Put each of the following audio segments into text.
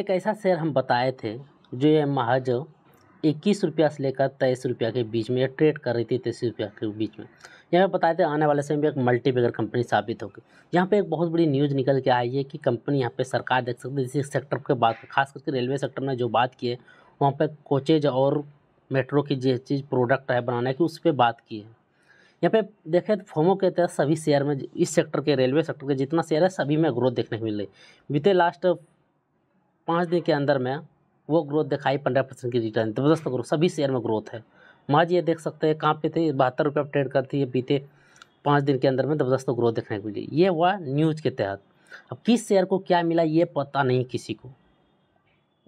एक ऐसा शेयर हम बताए थे जो ये महज इक्कीस रुपया से लेकर तेईस रुपया के बीच में ट्रेड कर रही थी तेईस रुपया के बीच में यहाँ पे बताए थे आने वाले समय में एक मल्टी बेगर कंपनी साबित होगी यहाँ पे एक बहुत बड़ी न्यूज़ निकल के आई है कि कंपनी यहाँ पे सरकार देख सकती है जिस सेक्टर के बात खास करके रेलवे सेक्टर में जो बात की है वहाँ पर कोचेज और मेट्रो की जो चीज़ प्रोडक्ट है बनाने की उस पर बात की है यहाँ पे देखें तो फोमो के तहत सभी शेयर में इस सेक्टर के रेलवे सेक्टर के जितना शेयर है सभी में ग्रोथ देखने को मिल रही बीते लास्ट पाँच दिन के अंदर में वो ग्रोथ दिखाई पंद्रह परसेंट की रिटर्न ज़बरदस्त ग्रोथ सभी शेयर में ग्रोथ है माँ जी ये देख सकते हैं कहाँ पे थे बहत्तर रुपये ट्रेड करती है बीते पाँच दिन के अंदर में ज़बरदस्त ग्रोथ देखने को मिली ये हुआ न्यूज़ के तहत अब किस शेयर को क्या मिला ये पता नहीं किसी को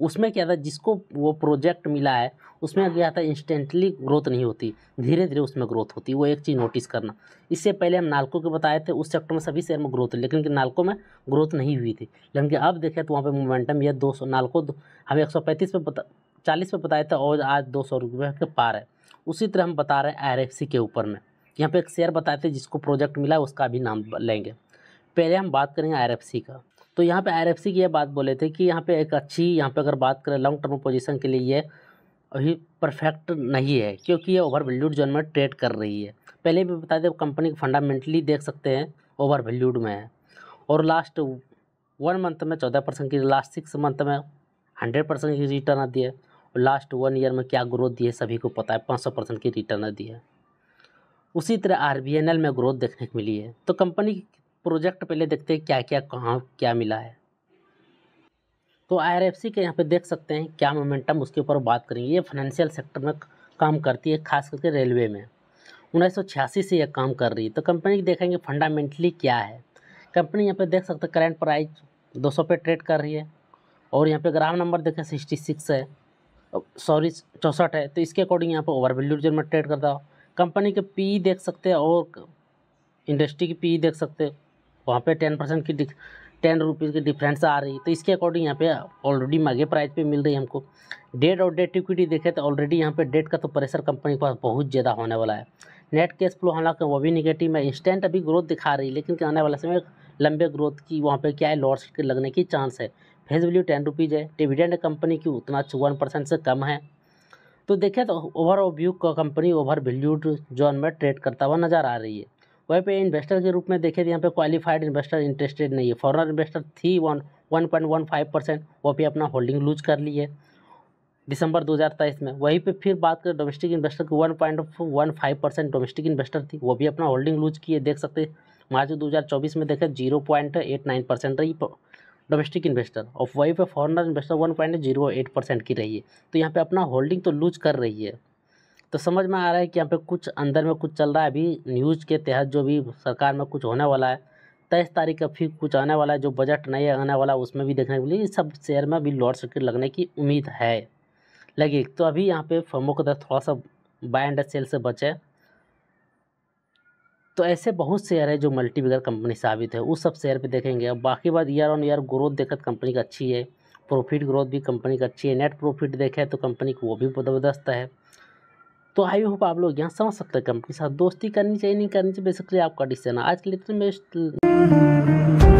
उसमें क्या था जिसको वो प्रोजेक्ट मिला है उसमें क्या था इंस्टेंटली ग्रोथ नहीं होती धीरे धीरे उसमें ग्रोथ होती वो एक चीज़ नोटिस करना इससे पहले हम नालको के बताए थे उस सेक्टर में सभी शेयर में ग्रोथ लेकिन कि नालको में ग्रोथ नहीं हुई थी लेकिन कि अब देखें तो वहाँ पर मोमेंटम यह दो सौ नालको हम एक सौ पैंतीस पे बता चालीस पे बताए थे और आज दो सौ रुपये के पार है उसी तरह हम बता रहे हैं आर के ऊपर में यहाँ पर एक शेयर बताए थे जिसको प्रोजेक्ट मिला उसका भी नाम लेंगे पहले हम बात करेंगे आर का तो यहाँ पे आर की ये बात बोले थे कि यहाँ पे एक अच्छी यहाँ पे अगर बात करें लॉन्ग टर्म पोजीशन के लिए ये अभी परफेक्ट नहीं है क्योंकि ये ओवर वैल्यूड जोन में ट्रेड कर रही है पहले भी बता दें कंपनी फंडामेंटली देख सकते हैं ओवर वैल्यूड में है और लास्ट वन मंथ में चौदह परसेंट की लास्ट सिक्स मंथ में हंड्रेड परसेंट की रिटर्न आती है और लास्ट वन ईयर में क्या ग्रोथ दी है सभी को पता है पाँच सौ परसेंट की रिटर्न आती है उसी तरह आर में ग्रोथ देखने को मिली है तो कंपनी प्रोजेक्ट पहले देखते हैं क्या क्या कहाँ क्या मिला है तो आई के यहाँ पे देख सकते हैं क्या मोमेंटम उसके ऊपर बात करेंगे ये फाइनेंशियल सेक्टर में काम करती है खास करके रेलवे में उन्नीस से यह काम कर रही है तो कंपनी देखेंगे फंडामेंटली क्या है कंपनी यहाँ पे देख सकते हैं करेंट प्राइस 200 पे ट्रेड कर रही है और यहाँ पे ग्राम नंबर देखें 66 है सॉरी चौंसठ है तो इसके अकॉर्डिंग यहाँ पे ओवर वैल्यू रिजन में ट्रेड करता हो कंपनी के पी e देख सकते हैं और इंडस्ट्री की पी e देख सकते हैं वहाँ पे टेन परसेंट की डिफ टेन रुपीज़ की डिफरेंस आ रही है तो इसके अकॉर्डिंग यहाँ पे ऑलरेडी महंगे प्राइस पे मिल रही है हमको डेट और डेट इक्विटी देखें तो ऑलरेडी यहाँ पे डेट का तो प्रेशर कंपनी के पास बहुत ज़्यादा होने वाला है नेट कैश फ्लो हालांकि वो भी निगेटिव है इंस्टेंट अभी ग्रोथ दिखा रही है लेकिन आने वाले समय लंबे ग्रोथ की वहाँ पर क्या है लॉर्स लगने की चांस है फेस वैल्यू टेन रुपीज़ है डिविडेंड कंपनी की उतना चौवन परसेंट से कम है तो देखें तो over view company over valued zone में ट्रेड करता हुआ नज़र आ रही है वहीं पे इन्वेस्टर के रूप में देखे तो यहाँ पे क्वालिफाइड इन्वेस्टर इंटरेस्टेड नहीं है फॉरनर इन्वेस्टर थी one one point one five percent वो भी अपना होल्डिंग लूज कर ली है दिसंबर तेईस में वहीं पे फिर बात करें डोमेस्टिक इन्वेस्टर की one point one five percent domestic investor थी वो भी अपना होल्डिंग लूज किए देख सकते मार्च दो हज़ार चौबीस में देखें zero point eight nine percent रही डोमेस्टिक इन्वेस्टर और वहीं पर foreigner investor one point zero eight percent की रही है तो यहाँ पर अपना होल्डिंग तो लूज कर रही है तो समझ में आ रहा है कि यहाँ पे कुछ अंदर में कुछ चल रहा है अभी न्यूज़ के तहत जो भी सरकार में कुछ होने वाला है तेईस तारीख का फिर कुछ आने वाला है जो बजट नहीं आने वाला उसमें भी देखने को मिली सब शेयर में भी लॉर्ड सर्किट लगने की उम्मीद है लगी तो अभी यहाँ पे फर्मों को थोड़ा सा बाय एंड सेल से बचे तो ऐसे बहुत शेयर है जो मल्टी बिगर कंपनी साबित है उस सब शेयर पे देखेंगे अब बाकी बात ईयर ऑन ईयर ग्रोथ तो कंपनी का अच्छी है प्रॉफिट ग्रोथ भी कंपनी का अच्छी है नेट प्रॉफिट देखे तो कंपनी को वो भी जबरदस्त है तो आई होप आप लोग यहाँ समझ सकते हैं कंपनी के साथ दोस्ती करनी चाहिए नहीं करनी चाहिए बेसिकली आपका डिसीजन आज के लिए तो मैं